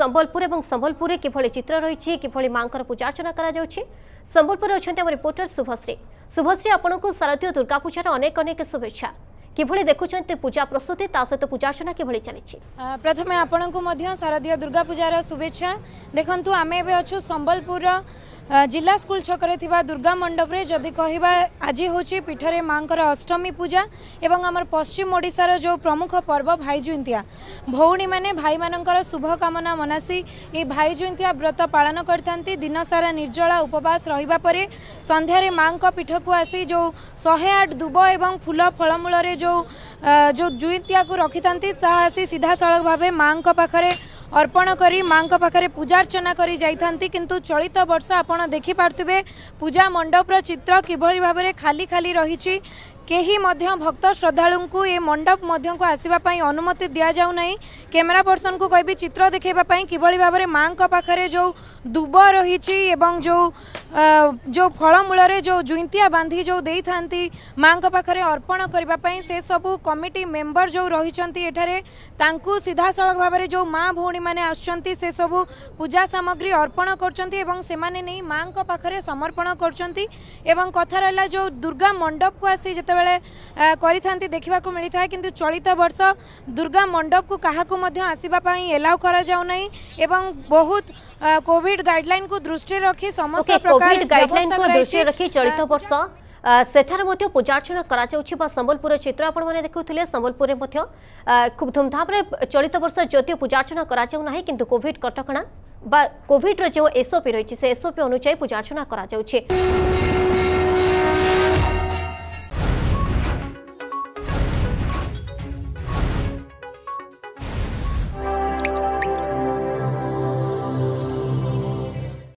সম্বলপুর এবং সম্বলপুরে কিভাবে চিত্র রয়েছে কিভাবে মাঙ্কর পূজার্চনা করা যাচ্ছে সম্বলপুরে অনেক আমার রিপোর্টর শুভশ্রী শুভশ্রী আপনার শারদীয় দুর্গা পূজার অনেক অনেক শুভেচ্ছা কিভাবে দেখুছেন পূজা প্রস্তুতি তা সহ পূজার্চনা কিভাবে চালছে প্রথমে আপনার শারদীয় দুর্গা পূজার শুভেচ্ছা দেখুন আমি এবে অছু সম্বলপুর ଜିଲ୍ଲା ସ୍କୁଲ ଛକରେ ଥିବା ଦୁର୍ଗା ମଣ୍ଡପରେ ଯଦି କହିବା ଆଜି ହେଉଛି ପୀଠରେ ମାଙ୍କର ଅଷ୍ଟମୀ ପୂଜା ଏବଂ ଆମର ପଶ୍ଚିମ ଓଡ଼ିଶାର ଯେଉଁ ପ୍ରମୁଖ ପର୍ବ ଭାଇଜୁଇନ୍ତିଆ ଭଉଣୀମାନେ ଭାଇମାନଙ୍କର ଶୁଭକାମନା ମନାସି ଏହି ଭାଇଜୁଇନ୍ତିଆ ବ୍ରତ ପାଳନ କରିଥାନ୍ତି ଦିନସାରା ନିର୍ଜଳା ଉପବାସ ରହିବା ପରେ ସନ୍ଧ୍ୟାରେ ମାଙ୍କ ପୀଠକୁ ଆସି ଯେଉଁ ଶହେ ଆଠ ଦୁବ ଏବଂ ଫୁଲ ଫଳମୂଳରେ ଯେଉଁ ଯେଉଁ ଜୁଇନ୍ତିଆକୁ ରଖିଥାନ୍ତି ତାହା ଆସି ସିଧାସଳଖ ଭାବେ ମାଙ୍କ ପାଖରେ অর্পণ করে মাঙ্ক পাখে পূজার্চনা করে যাই কিন্তু চলিত বর্ষ আপনার দেখিপারে পূজা মণ্ডপর চিত্র কিভাবে ভাবে খালি খালি রয়েছে कहीं मध्य भक्त श्रद्धाळुंकु ये मंडप मध्यको आसिबा अनुमति दि जाऊना कैमेरा पर्सन को कहबी चित्र देखैबा पई किभळी भाबरे मांको पाखरे जो दुब रही जो जो फलमूल जो जुइंतिया बांधी जो दे देइथांती मांको पाखरे अर्पण करने से सबू कमिटी मेम्बर जो रही सीधा सड़क भाव में जो माँ भी माने से सबु पूजा सामग्री अर्पण करचंती माँ का माने समर्पण करचंती एवं जो दुर्गा मंडप को आसी जेते ସେତେବେଳେ କରିଥାନ୍ତି ଦେଖିବାକୁ ମିଳିଥାଏ କିନ୍ତୁ ଚଳିତ ବର୍ଷ ଦୁର୍ଗା ମଣ୍ଡପକୁ କାହାକୁ ମଧ୍ୟ ଆସିବା ପାଇଁ ଏଲାଉ କରାଯାଉନାହିଁ ଏବଂ ବହୁତ କୋଭିଡ ଗାଇଡଲାଇନକୁ ଦୃଷ୍ଟିରେ ରଖି ସମସ୍ତ ପ୍ରକାର ଗାଇଡଲାଇନକୁ ଦୃଷ୍ଟିରେ ରଖି ଚଳିତ ବର୍ଷ ସେଠାରେ ମଧ୍ୟ ପୂଜାର୍ଚ୍ଚନା କରାଯାଉଛି ବା ସମ୍ବଲପୁରର ଚିତ୍ର ଆପଣମାନେ ଦେଖୁଥିଲେ ସମ୍ବଲପୁରରେ ମଧ୍ୟ ଖୁବ୍ ଧୁମଧାମରେ ଚଳିତ ବର୍ଷ ଯଦିଓ ପୂଜାର୍ଚ୍ଚନା କରାଯାଉ ନାହିଁ କିନ୍ତୁ କୋଭିଡ କଟକଣା ବା କୋଭିଡର ଯେଉଁ ଏସ୍ଓପି ରହିଛି ସେ ଏସ୍ଓପି ଅନୁଯାୟୀ ପୂଜାର୍ଚ୍ଚନା କରାଯାଉଛି